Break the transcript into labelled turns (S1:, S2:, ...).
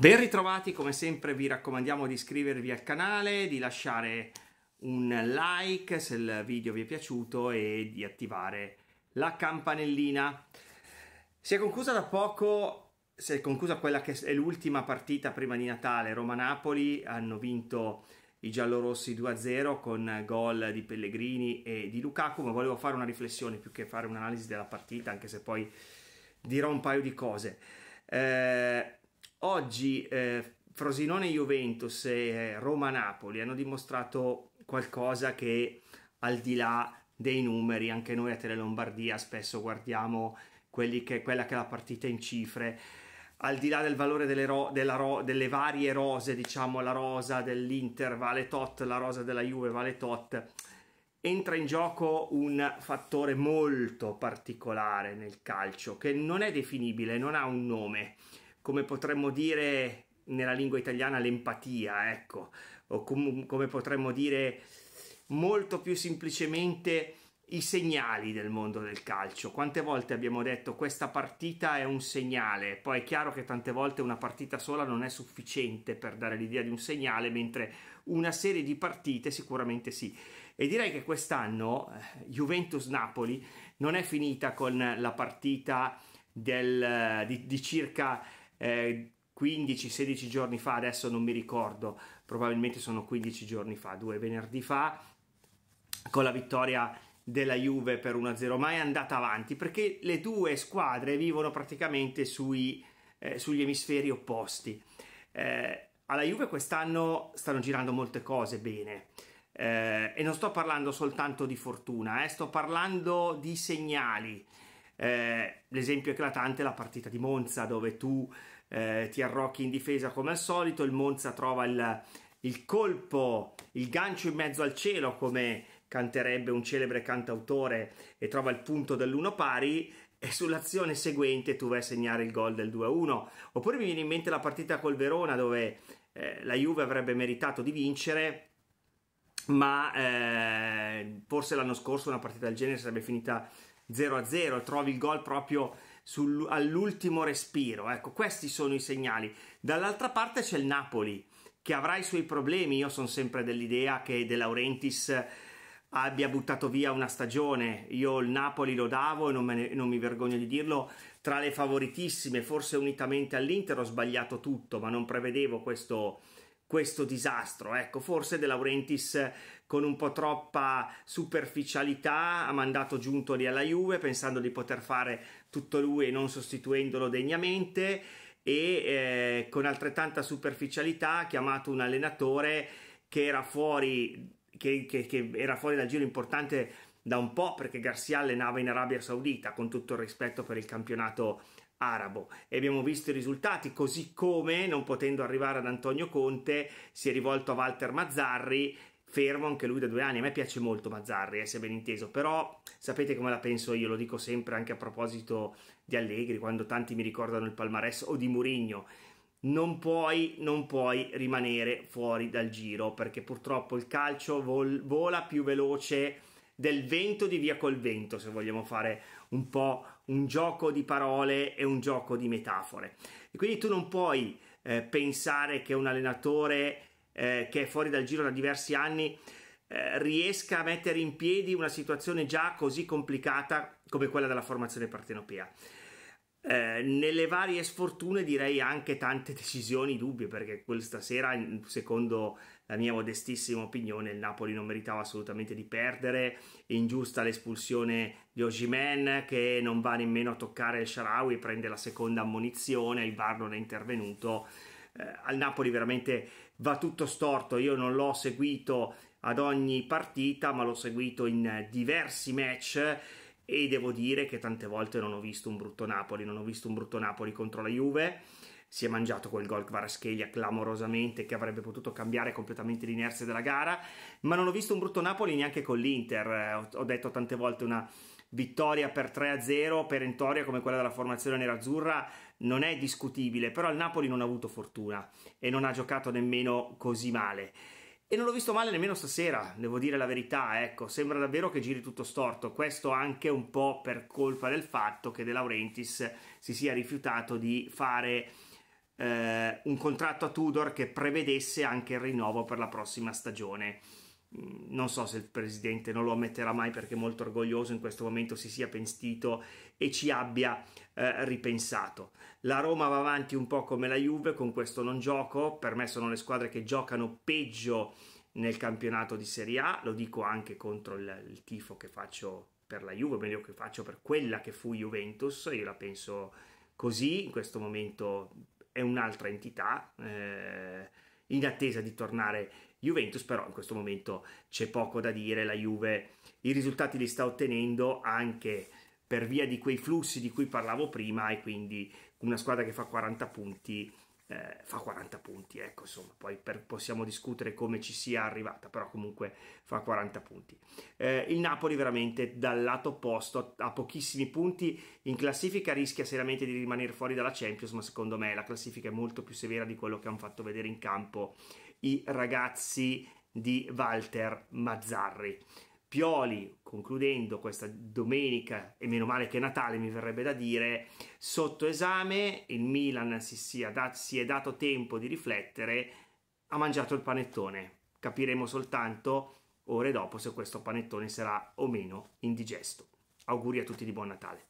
S1: Ben
S2: ritrovati, come sempre vi raccomandiamo di iscrivervi al canale, di lasciare un like se il video vi è piaciuto e di attivare la campanellina. Si è conclusa da poco, si è conclusa quella che è l'ultima partita prima di Natale, Roma-Napoli, hanno vinto i giallorossi 2-0 con gol di Pellegrini e di Lukaku, ma volevo fare una riflessione più che fare un'analisi della partita, anche se poi dirò un paio di cose. Eh, Oggi eh, Frosinone-Juventus e eh, Roma-Napoli hanno dimostrato qualcosa che al di là dei numeri, anche noi a Tele Lombardia spesso guardiamo che, quella che è la partita in cifre, al di là del valore delle, ro, ro, delle varie rose, diciamo la rosa dell'Inter vale tot, la rosa della Juve vale tot, entra in gioco un fattore molto particolare nel calcio che non è definibile, non ha un nome come potremmo dire nella lingua italiana l'empatia, ecco, o com- come potremmo dire molto più semplicemente i segnali del mondo del calcio. Quante volte abbiamo detto questa partita è un segnale, poi è chiaro che tante volte una partita sola non è sufficiente per dare l'idea di un segnale, mentre una serie di partite sicuramente sì. E direi che quest'anno eh, Juventus-Napoli non è finita con la partita del, di, di circa eh, 15-16 giorni fa, adesso non mi ricordo, probabilmente sono 15 giorni fa, due venerdì fa, con la vittoria della Juve per 1-0, ma è andata avanti perché le due squadre vivono praticamente sui, eh, sugli emisferi opposti. Eh, alla Juve quest'anno stanno girando molte cose bene. Eh, e non sto parlando soltanto di fortuna, eh, sto parlando di segnali, eh, l'esempio eclatante è la partita di Monza dove tu eh, ti arrocchi in difesa come al solito, il Monza trova il, il colpo, il gancio in mezzo al cielo come canterebbe un celebre cantautore e trova il punto dell'1 pari e sull'azione seguente tu vai a segnare il gol del 2-1. Oppure mi viene in mente la partita col Verona dove eh, la Juve avrebbe meritato di vincere, ma eh, forse l'anno scorso una partita del genere sarebbe finita 0-0, trovi il gol proprio sul, all'ultimo respiro. Ecco, questi sono i segnali. Dall'altra parte c'è il Napoli, che avrà i suoi problemi. Io sono sempre dell'idea che De Laurentiis abbia buttato via una stagione. Io il Napoli lo davo e non, ne, non mi vergogno di dirlo, tra le favoritissime, forse unitamente all'Inter ho sbagliato tutto, ma non prevedevo questo questo disastro. Ecco, forse De Laurentiis eh, con un po' troppa superficialità ha mandato Giuntoli alla Juve pensando di poter fare tutto lui e non sostituendolo degnamente e eh, con altrettanta superficialità ha chiamato un allenatore che era fuori che, che, che era fuori dal giro importante da un po' perché Garcia allenava in Arabia Saudita con tutto il rispetto per il campionato arabo e abbiamo visto i risultati, così come, non potendo arrivare ad Antonio Conte, si è rivolto a Walter Mazzarri, fermo anche lui da due anni, a me piace molto Mazzarri, eh, se ben inteso, però sapete come la penso io, lo dico sempre anche a proposito di Allegri, quando tanti mi ricordano il palmarès o di Murigno, non puoi, non puoi rimanere fuori dal giro, perché purtroppo il calcio vol vola più veloce del vento di via col vento, se vogliamo fare un po' un gioco di parole e un gioco di metafore. E quindi tu non puoi eh, pensare che un allenatore eh, che è fuori dal giro da diversi anni eh, riesca a mettere in piedi una situazione già così complicata come quella della formazione partenopea. Eh, nelle varie sfortune direi anche tante decisioni dubbie perché questa sera secondo la mia modestissima opinione il Napoli non meritava assolutamente di perdere ingiusta l'espulsione di Ojimen che non va nemmeno a toccare il Sharawi prende la seconda ammonizione il VAR non è intervenuto eh, al Napoli veramente va tutto storto io non l'ho seguito ad ogni partita ma l'ho seguito in diversi match e devo dire che tante volte non ho visto un brutto Napoli, non ho visto un brutto Napoli contro la Juve, si è mangiato quel gol Kvaratskhelia clamorosamente che avrebbe potuto cambiare completamente l'inerzia della gara, ma non ho visto un brutto Napoli neanche con l'Inter, eh, ho detto tante volte una vittoria per 3-0 perentoria come quella della formazione nerazzurra non è discutibile, però il Napoli non ha avuto fortuna e non ha giocato nemmeno così male. E non l'ho visto male nemmeno stasera, devo dire la verità, ecco, sembra davvero che giri tutto storto, questo anche un po' per colpa del fatto che De Laurentiis si sia rifiutato di fare eh, un contratto a Tudor che prevedesse anche il rinnovo per la prossima stagione non so se il presidente non lo ammetterà mai perché è molto orgoglioso in questo momento si sia pentito e ci abbia eh, ripensato. La Roma va avanti un po' come la Juve con questo non gioco, per me sono le squadre che giocano peggio nel campionato di Serie A, lo dico anche contro il, il tifo che faccio per la Juve, meglio che faccio per quella che fu Juventus, io la penso così, in questo momento è un'altra entità. Eh, in attesa di tornare Juventus però in questo momento c'è poco da dire, la Juve i risultati li sta ottenendo anche per via di quei flussi di cui parlavo prima e quindi una squadra che fa 40 punti eh, fa 40 punti, ecco insomma, poi per, possiamo discutere come ci sia arrivata, però comunque fa 40 punti. Eh, il Napoli veramente dal lato opposto ha pochissimi punti, in classifica rischia seriamente di rimanere fuori dalla Champions, ma secondo me la classifica è molto più severa di quello che hanno fatto vedere in campo i ragazzi di Walter Mazzarri. Pioli, concludendo questa domenica, e meno male che Natale mi verrebbe da dire, sotto esame, il Milan si, sia dat- si è dato tempo di riflettere, ha mangiato il panettone. Capiremo soltanto ore dopo se questo panettone sarà o meno indigesto. Auguri a tutti di buon Natale.